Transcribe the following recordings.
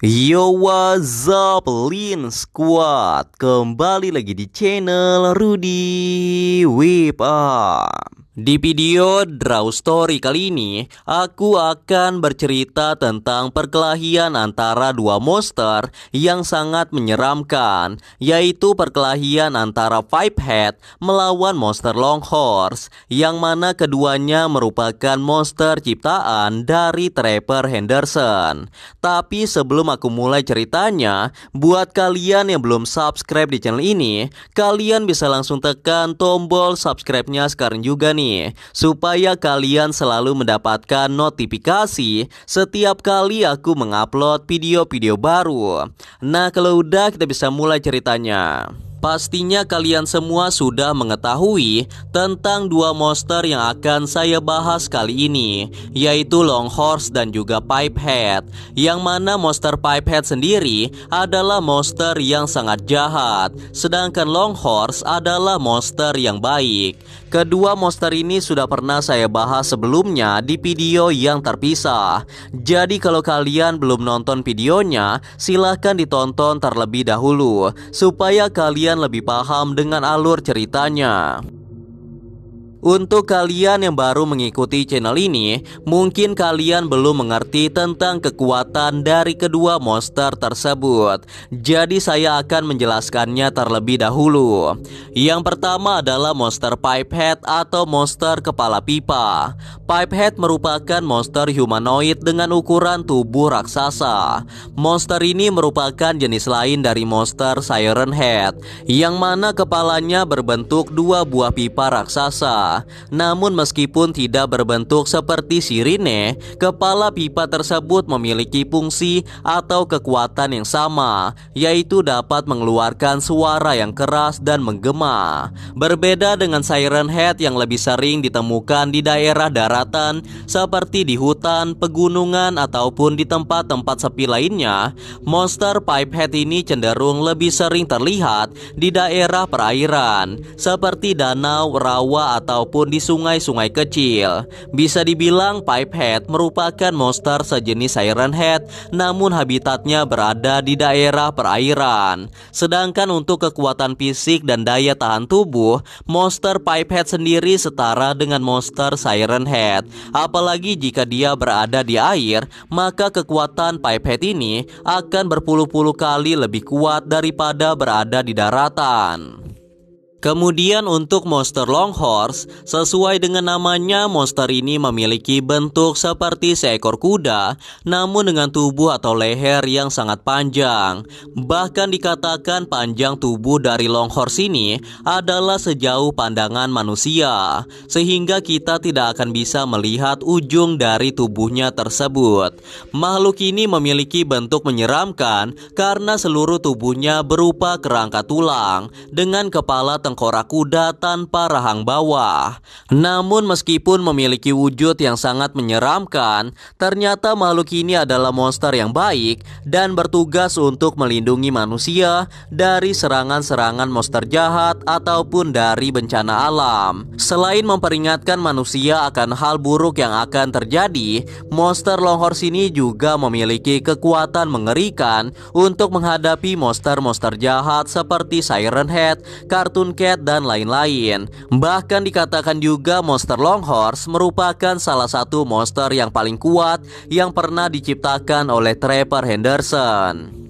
Yo what's up Lean Squad Kembali lagi di channel Rudy Whip ah. Di video Draw Story kali ini, aku akan bercerita tentang perkelahian antara dua monster yang sangat menyeramkan, yaitu perkelahian antara Fivehead melawan monster Longhorse, yang mana keduanya merupakan monster ciptaan dari Trevor Henderson. Tapi sebelum aku mulai ceritanya, buat kalian yang belum subscribe di channel ini, kalian bisa langsung tekan tombol subscribe-nya sekarang juga nih supaya kalian selalu mendapatkan notifikasi setiap kali aku mengupload video-video baru. Nah, kalau udah kita bisa mulai ceritanya. Pastinya kalian semua sudah mengetahui tentang dua monster yang akan saya bahas kali ini Yaitu Long Horse dan juga Pipehead Yang mana monster Pipehead sendiri adalah monster yang sangat jahat Sedangkan Long Horse adalah monster yang baik Kedua monster ini sudah pernah saya bahas sebelumnya di video yang terpisah Jadi kalau kalian belum nonton videonya silahkan ditonton terlebih dahulu Supaya kalian kalian lebih paham dengan alur ceritanya. Untuk kalian yang baru mengikuti channel ini, mungkin kalian belum mengerti tentang kekuatan dari kedua monster tersebut. Jadi saya akan menjelaskannya terlebih dahulu. Yang pertama adalah monster Pipehead atau monster kepala pipa. Pipehead merupakan monster humanoid dengan ukuran tubuh raksasa. Monster ini merupakan jenis lain dari monster Siren Head, yang mana kepalanya berbentuk dua buah pipa raksasa. Namun meskipun tidak berbentuk seperti sirine, kepala pipa tersebut memiliki fungsi atau kekuatan yang sama, yaitu dapat mengeluarkan suara yang keras dan menggema. Berbeda dengan siren head yang lebih sering ditemukan di daerah daratan seperti di hutan, pegunungan ataupun di tempat-tempat sepi lainnya, monster pipe head ini cenderung lebih sering terlihat di daerah perairan seperti danau, rawa atau maupun di sungai-sungai kecil. Bisa dibilang pipehead merupakan monster sejenis siren head namun habitatnya berada di daerah perairan. Sedangkan untuk kekuatan fisik dan daya tahan tubuh, monster pipehead sendiri setara dengan monster siren head. Apalagi jika dia berada di air, maka kekuatan pipehead ini akan berpuluh-puluh kali lebih kuat daripada berada di daratan. Kemudian untuk monster horse, sesuai dengan namanya monster ini memiliki bentuk seperti seekor kuda namun dengan tubuh atau leher yang sangat panjang. Bahkan dikatakan panjang tubuh dari horse ini adalah sejauh pandangan manusia sehingga kita tidak akan bisa melihat ujung dari tubuhnya tersebut. Makhluk ini memiliki bentuk menyeramkan karena seluruh tubuhnya berupa kerangka tulang dengan kepala tengkorak kuda tanpa rahang bawah. Namun meskipun memiliki wujud yang sangat menyeramkan, ternyata makhluk ini adalah monster yang baik dan bertugas untuk melindungi manusia dari serangan-serangan monster jahat ataupun dari bencana alam. Selain memperingatkan manusia akan hal buruk yang akan terjadi, monster longhorn ini juga memiliki kekuatan mengerikan untuk menghadapi monster-monster jahat seperti Siren Head, kartun dan lain-lain. Bahkan dikatakan juga monster Longhorns merupakan salah satu monster yang paling kuat yang pernah diciptakan oleh Trevor Henderson.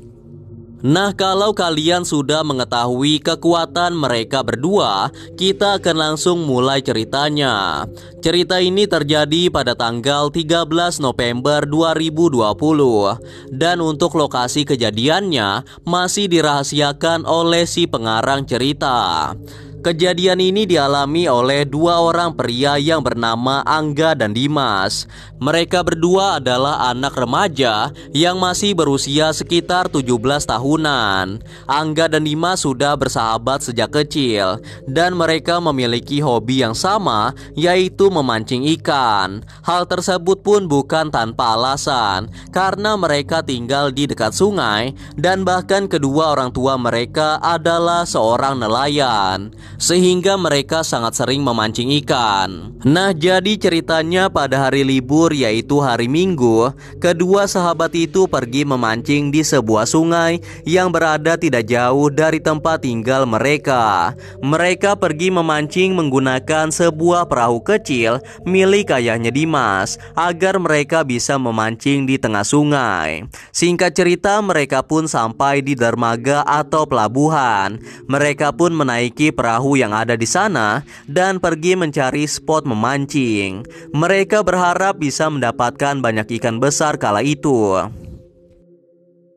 Nah, kalau kalian sudah mengetahui kekuatan mereka berdua, kita akan langsung mulai ceritanya. Cerita ini terjadi pada tanggal 13 November 2020 dan untuk lokasi kejadiannya masih dirahasiakan oleh si pengarang cerita. Kejadian ini dialami oleh dua orang pria yang bernama Angga dan Dimas. Mereka berdua adalah anak remaja yang masih berusia sekitar 17 tahunan. Angga dan Dimas sudah bersahabat sejak kecil dan mereka memiliki hobi yang sama yaitu memancing ikan. Hal tersebut pun bukan tanpa alasan karena mereka tinggal di dekat sungai dan bahkan kedua orang tua mereka adalah seorang nelayan sehingga mereka sangat sering memancing ikan. Nah, jadi ceritanya pada hari libur yaitu hari Minggu, kedua sahabat itu pergi memancing di sebuah sungai yang berada tidak jauh dari tempat tinggal mereka. Mereka pergi memancing menggunakan sebuah perahu kecil milik ayahnya Dimas agar mereka bisa memancing di tengah sungai. Singkat cerita, mereka pun sampai di dermaga atau pelabuhan. Mereka pun menaiki perahu perahu yang ada di sana dan pergi mencari spot memancing. Mereka berharap bisa mendapatkan banyak ikan besar kala itu.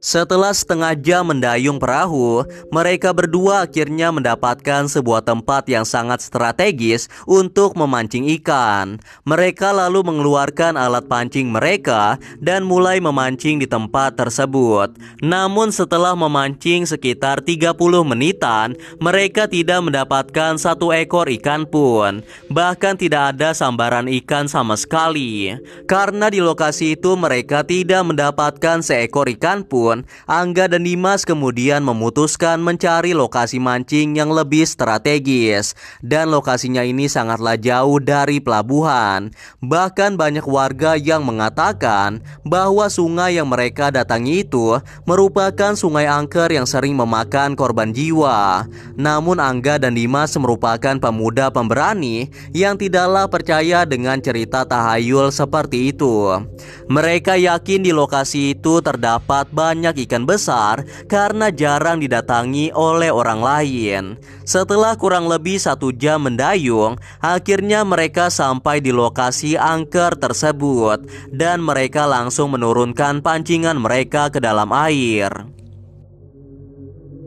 Setelah setengah jam mendayung perahu, mereka berdua akhirnya mendapatkan sebuah tempat yang sangat strategis untuk memancing ikan. Mereka lalu mengeluarkan alat pancing mereka dan mulai memancing di tempat tersebut. Namun setelah memancing sekitar 30 menitan, mereka tidak mendapatkan satu ekor ikan pun. Bahkan tidak ada sambaran ikan sama sekali. Karena di lokasi itu mereka tidak mendapatkan seekor ikan pun, tahun, Angga dan Dimas kemudian memutuskan mencari lokasi mancing yang lebih strategis dan lokasinya ini sangatlah jauh dari pelabuhan. Bahkan banyak warga yang mengatakan bahwa sungai yang mereka datangi itu merupakan sungai angker yang sering memakan korban jiwa. Namun Angga dan Dimas merupakan pemuda pemberani yang tidaklah percaya dengan cerita tahayul seperti itu. Mereka yakin di lokasi itu terdapat banyak banyak ikan besar karena jarang didatangi oleh orang lain. Setelah kurang lebih satu jam mendayung, akhirnya mereka sampai di lokasi angker tersebut dan mereka langsung menurunkan pancingan mereka ke dalam air.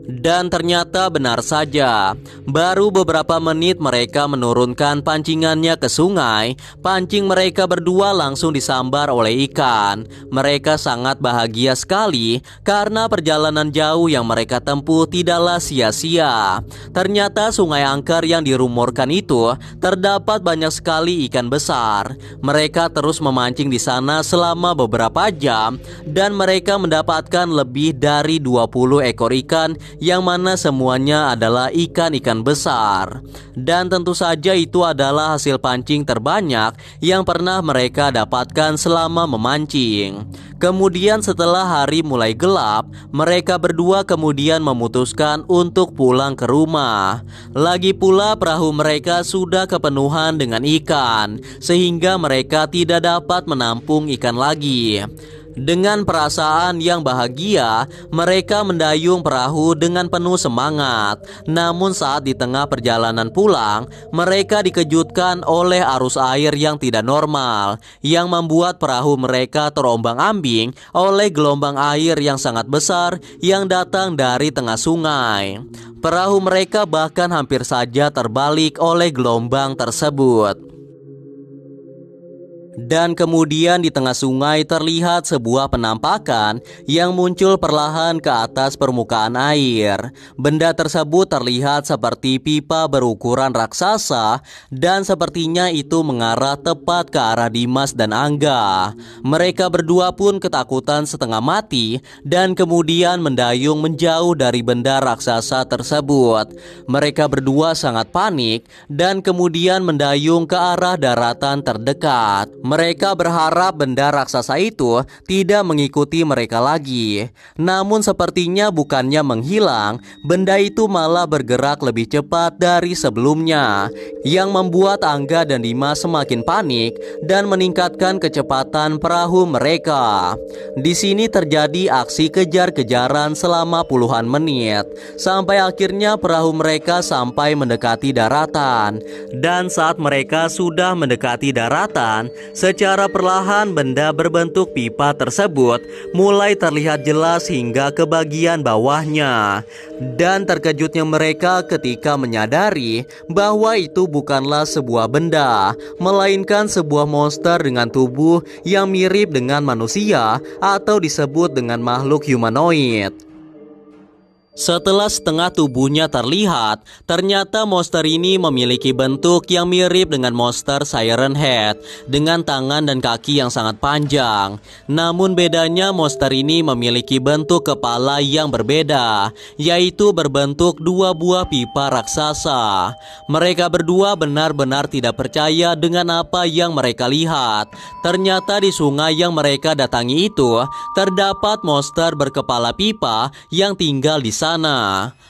Dan ternyata benar saja, baru beberapa menit mereka menurunkan pancingannya ke sungai. Pancing mereka berdua langsung disambar oleh ikan. Mereka sangat bahagia sekali karena perjalanan jauh yang mereka tempuh tidaklah sia-sia. Ternyata sungai angker yang dirumorkan itu terdapat banyak sekali ikan besar. Mereka terus memancing di sana selama beberapa jam dan mereka mendapatkan lebih dari 20 ekor ikan yang mana semuanya adalah ikan-ikan besar. Dan tentu saja itu adalah hasil pancing terbanyak yang pernah mereka dapatkan selama memancing. Kemudian setelah hari mulai gelap, mereka berdua kemudian memutuskan untuk pulang ke rumah. Lagi pula perahu mereka sudah kepenuhan dengan ikan, sehingga mereka tidak dapat menampung ikan lagi. Dengan perasaan yang bahagia, mereka mendayung perahu dengan penuh semangat. Namun, saat di tengah perjalanan pulang, mereka dikejutkan oleh arus air yang tidak normal, yang membuat perahu mereka terombang-ambing oleh gelombang air yang sangat besar yang datang dari tengah sungai. Perahu mereka bahkan hampir saja terbalik oleh gelombang tersebut. Dan kemudian di tengah sungai terlihat sebuah penampakan yang muncul perlahan ke atas permukaan air. Benda tersebut terlihat seperti pipa berukuran raksasa dan sepertinya itu mengarah tepat ke arah Dimas dan Angga. Mereka berdua pun ketakutan setengah mati dan kemudian mendayung menjauh dari benda raksasa tersebut. Mereka berdua sangat panik dan kemudian mendayung ke arah daratan terdekat. Mereka berharap benda raksasa itu tidak mengikuti mereka lagi. Namun sepertinya bukannya menghilang, benda itu malah bergerak lebih cepat dari sebelumnya, yang membuat Angga dan Dimas semakin panik dan meningkatkan kecepatan perahu mereka. Di sini terjadi aksi kejar-kejaran selama puluhan menit, sampai akhirnya perahu mereka sampai mendekati daratan. Dan saat mereka sudah mendekati daratan, Secara perlahan benda berbentuk pipa tersebut mulai terlihat jelas hingga ke bagian bawahnya. Dan terkejutnya mereka ketika menyadari bahwa itu bukanlah sebuah benda, melainkan sebuah monster dengan tubuh yang mirip dengan manusia atau disebut dengan makhluk humanoid. Setelah setengah tubuhnya terlihat, ternyata monster ini memiliki bentuk yang mirip dengan monster Siren Head dengan tangan dan kaki yang sangat panjang. Namun bedanya monster ini memiliki bentuk kepala yang berbeda, yaitu berbentuk dua buah pipa raksasa. Mereka berdua benar-benar tidak percaya dengan apa yang mereka lihat. Ternyata di sungai yang mereka datangi itu terdapat monster berkepala pipa yang tinggal di sana sana.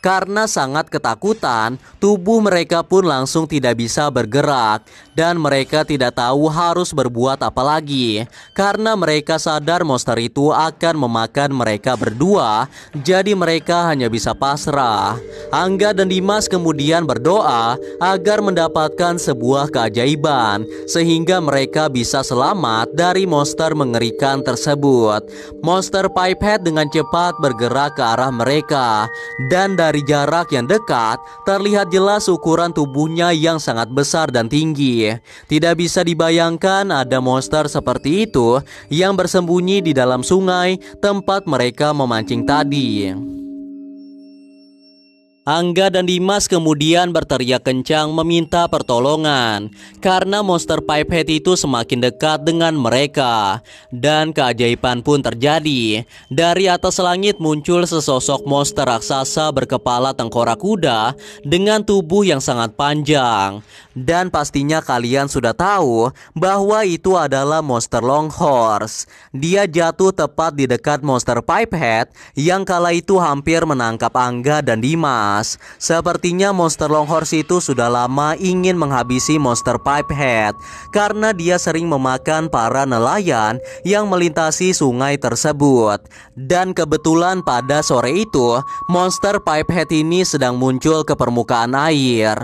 Karena sangat ketakutan, tubuh mereka pun langsung tidak bisa bergerak dan mereka tidak tahu harus berbuat apa lagi. Karena mereka sadar monster itu akan memakan mereka berdua, jadi mereka hanya bisa pasrah. Angga dan Dimas kemudian berdoa agar mendapatkan sebuah keajaiban sehingga mereka bisa selamat dari monster mengerikan tersebut. Monster Pipehead dengan cepat bergerak ke arah mereka dan dari jarak yang dekat terlihat jelas ukuran tubuhnya yang sangat besar dan tinggi. Tidak bisa dibayangkan ada monster seperti itu yang bersembunyi di dalam sungai tempat mereka memancing tadi. Angga dan Dimas kemudian berteriak kencang meminta pertolongan karena monster Pipehead itu semakin dekat dengan mereka dan keajaiban pun terjadi. Dari atas langit muncul sesosok monster raksasa berkepala tengkorak kuda dengan tubuh yang sangat panjang dan pastinya kalian sudah tahu bahwa itu adalah monster Longhorse. Dia jatuh tepat di dekat monster Pipehead yang kala itu hampir menangkap Angga dan Dimas. Mas. Sepertinya monster longhorse itu sudah lama ingin menghabisi monster pipehead karena dia sering memakan para nelayan yang melintasi sungai tersebut. Dan kebetulan pada sore itu, monster pipehead ini sedang muncul ke permukaan air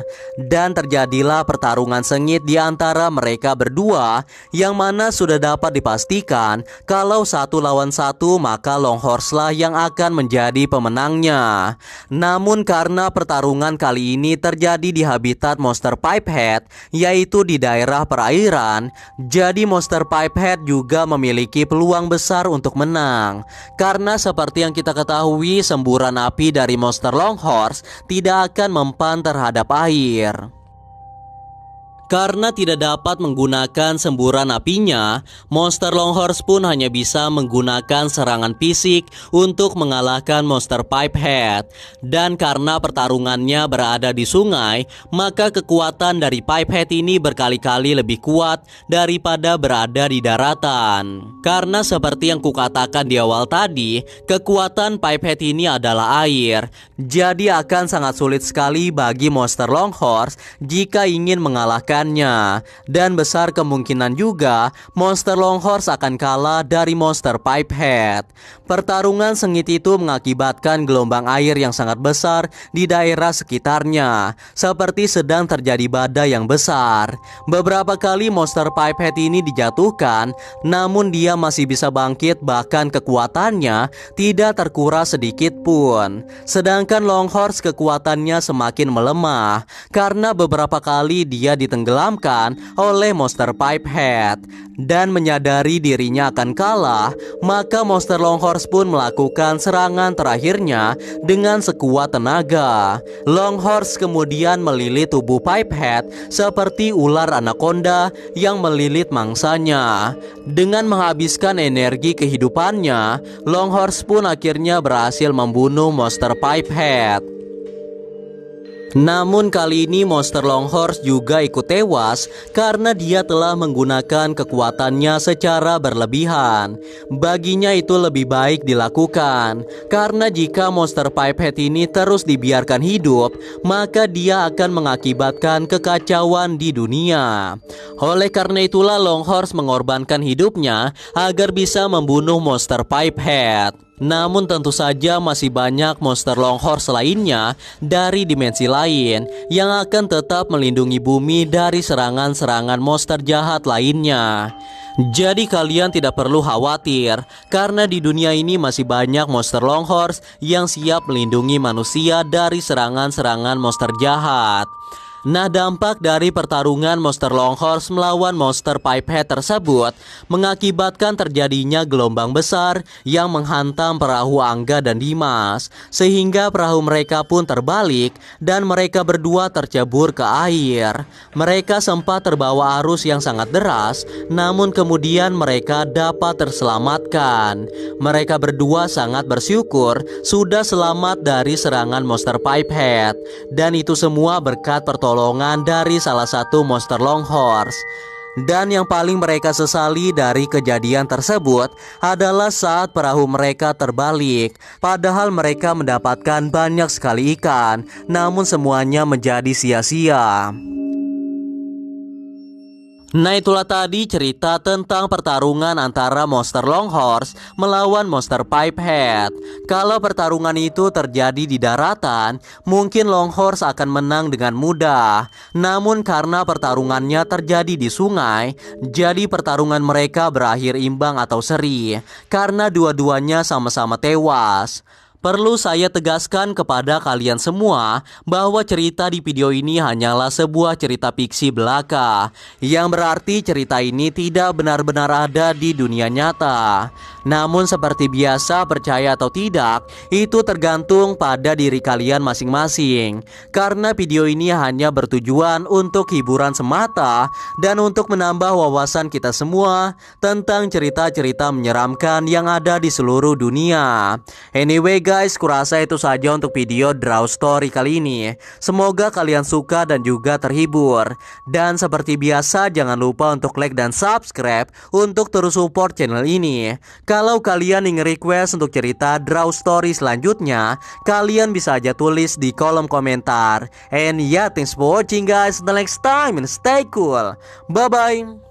dan terjadilah pertarungan sengit di antara mereka berdua yang mana sudah dapat dipastikan kalau satu lawan satu maka longhorse lah yang akan menjadi pemenangnya. Namun karena karena pertarungan kali ini terjadi di habitat monster pipehead yaitu di daerah perairan. Jadi monster pipehead juga memiliki peluang besar untuk menang. Karena seperti yang kita ketahui semburan api dari monster longhorse tidak akan mempan terhadap air. Karena tidak dapat menggunakan semburan apinya, monster longhorse pun hanya bisa menggunakan serangan fisik untuk mengalahkan monster Pipehead. Dan karena pertarungannya berada di sungai, maka kekuatan dari Pipehead ini berkali-kali lebih kuat daripada berada di daratan. Karena seperti yang kukatakan di awal tadi, kekuatan Pipehead ini adalah air. Jadi akan sangat sulit sekali bagi monster longhorse jika ingin mengalahkan dan besar kemungkinan juga monster Longhorns akan kalah dari monster Pipehead. Pertarungan sengit itu mengakibatkan gelombang air yang sangat besar di daerah sekitarnya, seperti sedang terjadi badai yang besar. Beberapa kali monster Pipehead ini dijatuhkan, namun dia masih bisa bangkit bahkan kekuatannya tidak terkuras sedikit pun. Sedangkan Longhorns kekuatannya semakin melemah karena beberapa kali dia ditenggelam ditenggelamkan oleh monster Pipehead dan menyadari dirinya akan kalah, maka monster Longhorse pun melakukan serangan terakhirnya dengan sekuat tenaga. Longhorse kemudian melilit tubuh Pipehead seperti ular anaconda yang melilit mangsanya. Dengan menghabiskan energi kehidupannya, Longhorse pun akhirnya berhasil membunuh monster Pipehead. Namun kali ini monster Longhorns juga ikut tewas karena dia telah menggunakan kekuatannya secara berlebihan. Baginya itu lebih baik dilakukan karena jika monster Pipehead ini terus dibiarkan hidup, maka dia akan mengakibatkan kekacauan di dunia. Oleh karena itulah Longhorns mengorbankan hidupnya agar bisa membunuh monster Pipehead. Namun tentu saja masih banyak monster longhor lainnya dari dimensi lain yang akan tetap melindungi bumi dari serangan-serangan monster jahat lainnya. Jadi kalian tidak perlu khawatir karena di dunia ini masih banyak monster longhor yang siap melindungi manusia dari serangan-serangan monster jahat. Nah dampak dari pertarungan Monster Longhorse melawan Monster Pipehead tersebut mengakibatkan terjadinya gelombang besar yang menghantam perahu Angga dan Dimas sehingga perahu mereka pun terbalik dan mereka berdua tercebur ke air. Mereka sempat terbawa arus yang sangat deras namun kemudian mereka dapat terselamatkan. Mereka berdua sangat bersyukur sudah selamat dari serangan Monster Pipehead dan itu semua berkat pertolongan pertolongan dari salah satu monster horse Dan yang paling mereka sesali dari kejadian tersebut adalah saat perahu mereka terbalik. Padahal mereka mendapatkan banyak sekali ikan, namun semuanya menjadi sia-sia. Nah itulah tadi cerita tentang pertarungan antara monster Longhorse melawan monster Pipehead. Kalau pertarungan itu terjadi di daratan, mungkin Longhorse akan menang dengan mudah. Namun karena pertarungannya terjadi di sungai, jadi pertarungan mereka berakhir imbang atau seri karena dua-duanya sama-sama tewas. Perlu saya tegaskan kepada kalian semua bahwa cerita di video ini hanyalah sebuah cerita fiksi belaka Yang berarti cerita ini tidak benar-benar ada di dunia nyata Namun seperti biasa percaya atau tidak itu tergantung pada diri kalian masing-masing Karena video ini hanya bertujuan untuk hiburan semata Dan untuk menambah wawasan kita semua tentang cerita-cerita menyeramkan yang ada di seluruh dunia Anyway guys guys, kurasa itu saja untuk video Draw Story kali ini. Semoga kalian suka dan juga terhibur. Dan seperti biasa, jangan lupa untuk like dan subscribe untuk terus support channel ini. Kalau kalian ingin request untuk cerita Draw Story selanjutnya, kalian bisa aja tulis di kolom komentar. And yeah, thanks for watching guys. Until next time and stay cool. Bye-bye.